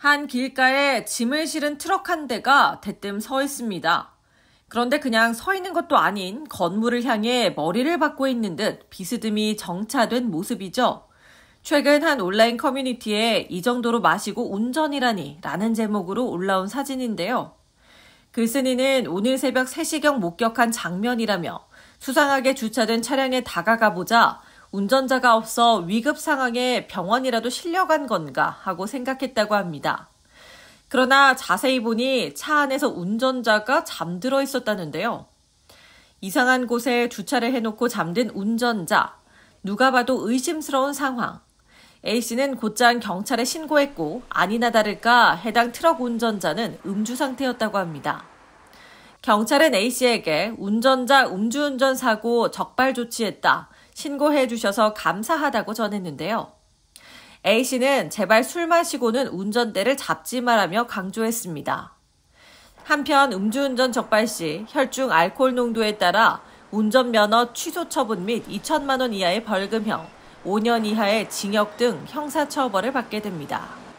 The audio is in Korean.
한 길가에 짐을 실은 트럭 한 대가 대뜸 서 있습니다. 그런데 그냥 서 있는 것도 아닌 건물을 향해 머리를 받고 있는 듯 비스듬히 정차된 모습이죠. 최근 한 온라인 커뮤니티에 이 정도로 마시고 운전이라니 라는 제목으로 올라온 사진인데요. 글쓴이는 오늘 새벽 3시경 목격한 장면이라며 수상하게 주차된 차량에 다가가보자 운전자가 없어 위급 상황에 병원이라도 실려간 건가 하고 생각했다고 합니다. 그러나 자세히 보니 차 안에서 운전자가 잠들어 있었다는데요. 이상한 곳에 주차를 해놓고 잠든 운전자. 누가 봐도 의심스러운 상황. A씨는 곧장 경찰에 신고했고, 아니나 다를까 해당 트럭 운전자는 음주 상태였다고 합니다. 경찰은 A씨에게 운전자 음주운전 사고 적발 조치했다. 신고해 주셔서 감사하다고 전했는데요. A씨는 제발 술 마시고는 운전대를 잡지 말라며 강조했습니다. 한편 음주운전 적발 시 혈중 알코올 농도에 따라 운전면허 취소 처분 및 2천만 원 이하의 벌금형, 5년 이하의 징역 등 형사 처벌을 받게 됩니다.